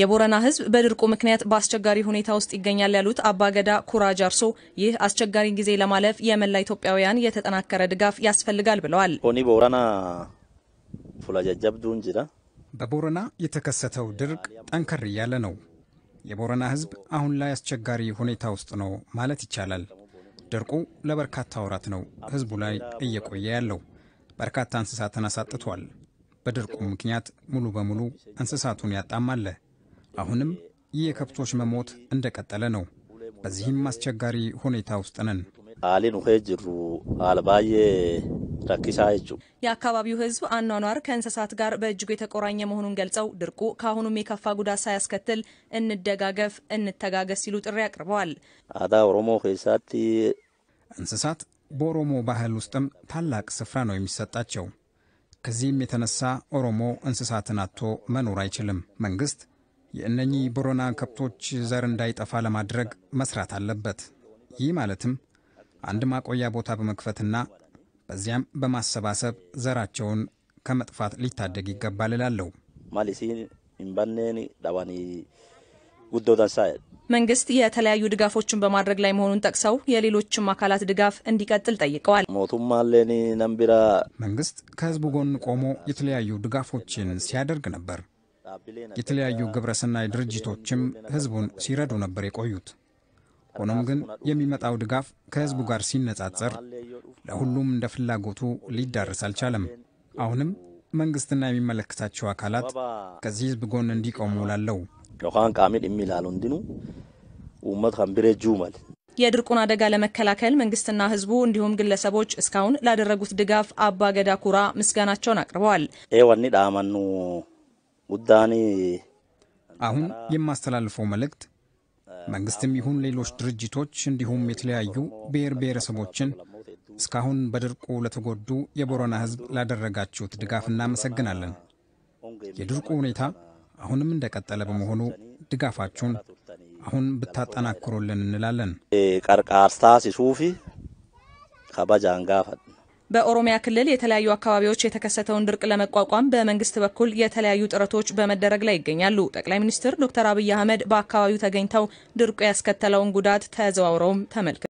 የቦረና ህዝብ በድርቁ ምክንያት በአስቸጋሪ ሁኔታ ውስጥ ይገኛል ያሉት አባገዳ ኩራ ጃርሶ ይህ አስቸጋሪ ጊዜ ለማለፍ የመላ ኢትዮጵያውያን የተጠናከረ ድጋፍ ያስፈልጋል ብለዋል። በቦረና የተከሰተው ድርቅ ጠንከር እያለ ነው። የቦረና ህዝብ አሁን ላይ አስቸጋሪ ሁኔታ ውስጥ ነው ማለት ይቻላል። ድርቁ ለበርካታ ወራት ነው ህዝቡ ላይ እየቆየ ያለው። በርካታ እንስሳትን አሳጥቷል። በድርቁ ምክንያት ሙሉ በሙሉ እንስሳቱን ያጣማለ አሁንም ይህ የከብቶች መሞት እንደቀጠለ ነው። በዚህም አስቸጋሪ ሁኔታ ውስጥ ነን። አሊን ጅሩ አልባዬ የአካባቢው ሕዝብ አኗኗር ከእንስሳት ጋር በእጅጉ የተቆራኘ መሆኑን ገልጸው ድርቁ ከአሁኑም የከፋ ጉዳት ሳያስከትል እንደጋገፍ፣ እንተጋገስ ሲሉ ጥሪ አቅርበዋል። አዳ ኦሮሞ ሳት እንስሳት በኦሮሞ ባህል ውስጥም ታላቅ ስፍራ ነው የሚሰጣቸው። ከዚህም የተነሳ ኦሮሞ እንስሳትን አጥቶ መኖር አይችልም። መንግስት የእነኚህ ቦረና ከብቶች ዘር እንዳይጠፋ ለማድረግ መስራት አለበት። ይህ ማለትም አንድ ማቆያ ቦታ በመክፈትና በዚያም በማሰባሰብ ዘራቸውን ከመጥፋት ሊታደግ ይገባል እላለሁ። መንግስት የተለያዩ ድጋፎችን በማድረግ ላይ መሆኑን ጠቅሰው የሌሎችም አካላት ድጋፍ እንዲቀጥል ጠይቀዋል። መንግስት ከህዝቡ ጎን ቆሞ የተለያዩ ድጋፎችን ሲያደርግ ነበር። የተለያዩ ግብረሰናይ ድርጅቶችም ህዝቡን ሲረዱ ነበር የቆዩት። ሆኖም ግን የሚመጣው ድጋፍ ከህዝቡ ጋር ሲነጻጸር ለሁሉም እንደ ፍላጎቱ ሊዳረስ አልቻለም። አሁንም መንግስትና የሚመለከታቸው አካላት ከዚህ ህዝብ ጎን እንዲቆሙ ላለው የድርቁን አደጋ ለመከላከል መንግስትና ህዝቡ እንዲሁም ግለሰቦች እስካሁን ላደረጉት ድጋፍ አባ ገዳ ኩራ ምስጋናቸውን አቅርበዋል። አሁን የማስተላልፈው መልእክት መንግስትም ይሁን ሌሎች ድርጅቶች እንዲሁም የተለያዩ ብሔር ብሔረሰቦችን እስካሁን በድርቁ ለተጎዱ የቦረና ህዝብ ላደረጋችሁት ድጋፍ እናመሰግናለን። የድርቁ ሁኔታ አሁንም እንደቀጠለ በመሆኑ ድጋፋችሁን አሁን ብታጠናክሩልን እንላለን። ቀርቃርሳ ሲሱፊ ከበጃንጋፈ በኦሮሚያ ክልል የተለያዩ አካባቢዎች የተከሰተውን ድርቅ ለመቋቋም በመንግስት በኩል የተለያዩ ጥረቶች በመደረግ ላይ ይገኛሉ። ጠቅላይ ሚኒስትር ዶክተር አብይ አህመድ በአካባቢው ተገኝተው ድርቁ ያስከተለውን ጉዳት ተዘዋውረውም ተመልክተዋል።